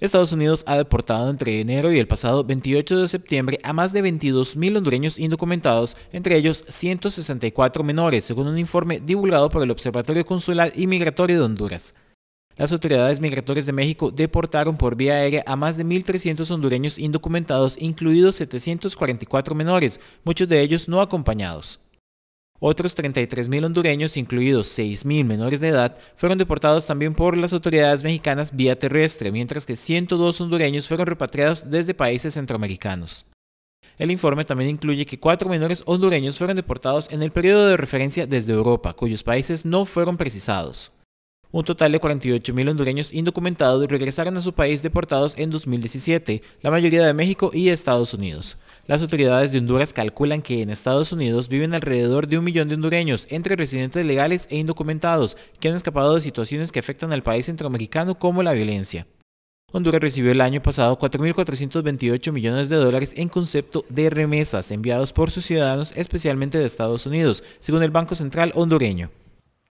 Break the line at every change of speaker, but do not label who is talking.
Estados Unidos ha deportado entre enero y el pasado 28 de septiembre a más de 22.000 hondureños indocumentados, entre ellos 164 menores, según un informe divulgado por el Observatorio Consular y Migratorio de Honduras. Las autoridades migratorias de México deportaron por vía aérea a más de 1.300 hondureños indocumentados, incluidos 744 menores, muchos de ellos no acompañados. Otros 33.000 hondureños, incluidos 6.000 menores de edad, fueron deportados también por las autoridades mexicanas vía terrestre, mientras que 102 hondureños fueron repatriados desde países centroamericanos. El informe también incluye que cuatro menores hondureños fueron deportados en el periodo de referencia desde Europa, cuyos países no fueron precisados. Un total de 48.000 hondureños indocumentados regresaron a su país deportados en 2017, la mayoría de México y Estados Unidos. Las autoridades de Honduras calculan que en Estados Unidos viven alrededor de un millón de hondureños, entre residentes legales e indocumentados, que han escapado de situaciones que afectan al país centroamericano como la violencia. Honduras recibió el año pasado 4.428 millones de dólares en concepto de remesas enviados por sus ciudadanos, especialmente de Estados Unidos, según el Banco Central hondureño.